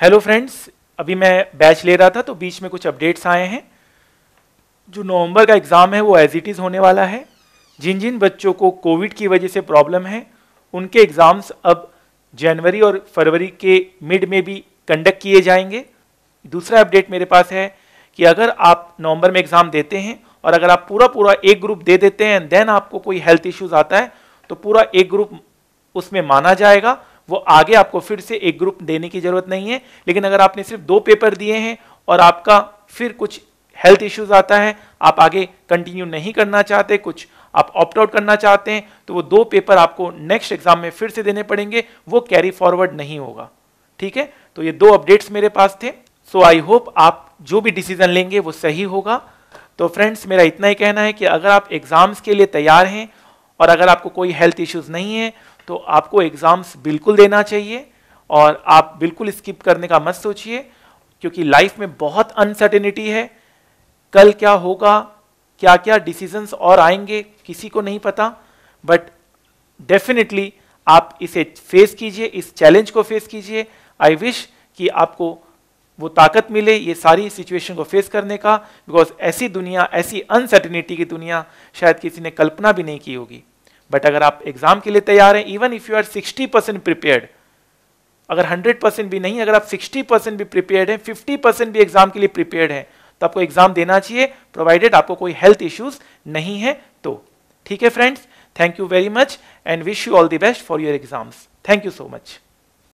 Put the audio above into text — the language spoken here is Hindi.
हेलो फ्रेंड्स अभी मैं बैच ले रहा था तो बीच में कुछ अपडेट्स आए हैं जो नवंबर का एग्ज़ाम है वो एज इट इज़ होने वाला है जिन जिन बच्चों को कोविड की वजह से प्रॉब्लम है उनके एग्ज़ाम्स अब जनवरी और फरवरी के मिड में भी कंडक्ट किए जाएंगे दूसरा अपडेट मेरे पास है कि अगर आप नवंबर में एग्ज़ाम देते हैं और अगर आप पूरा पूरा एक ग्रुप दे देते हैं देन आपको कोई हेल्थ इश्यूज़ आता है तो पूरा एक ग्रुप उसमें माना जाएगा वो आगे आपको फिर से एक ग्रुप देने की जरूरत नहीं है लेकिन अगर आपने सिर्फ दो पेपर दिए हैं और आपका फिर कुछ हेल्थ इश्यूज आता है आप आगे कंटिन्यू नहीं करना चाहते कुछ आप ऑप्ट आउट करना चाहते हैं तो वो दो पेपर आपको नेक्स्ट एग्जाम में फिर से देने पड़ेंगे वो कैरी फॉरवर्ड नहीं होगा ठीक है तो ये दो अपडेट्स मेरे पास थे सो आई होप आप जो भी डिसीजन लेंगे वो सही होगा तो फ्रेंड्स मेरा इतना ही कहना है कि अगर आप एग्जाम्स के लिए तैयार हैं और अगर आपको कोई हेल्थ इश्यूज़ नहीं है तो आपको एग्ज़ाम्स बिल्कुल देना चाहिए और आप बिल्कुल स्किप करने का मत सोचिए क्योंकि लाइफ में बहुत अनसर्टेनिटी है कल क्या होगा क्या क्या डिसीजंस और आएंगे किसी को नहीं पता बट डेफिनेटली आप इसे फेस कीजिए इस चैलेंज को फेस कीजिए आई विश कि आपको वो ताकत मिले ये सारी सिचुएशन को फेस करने का बिकॉज ऐसी दुनिया ऐसी अनसर्टेनिटी की दुनिया शायद किसी ने कल्पना भी नहीं की होगी बट अगर आप एग्जाम के लिए तैयार हैं even if you are 60 percent prepared अगर 100 परसेंट भी नहीं अगर आप 60 परसेंट भी प्रिपेयर्ड हैं 50 परसेंट भी एग्जाम के लिए प्रिपेयर्ड हैं तो आपको एग्जाम देना चाहिए प्रोवाइडेड आपको कोई हेल्थ इश्यूज नहीं है तो ठीक है friends thank you very much and wish you all the best for your exams thank you so much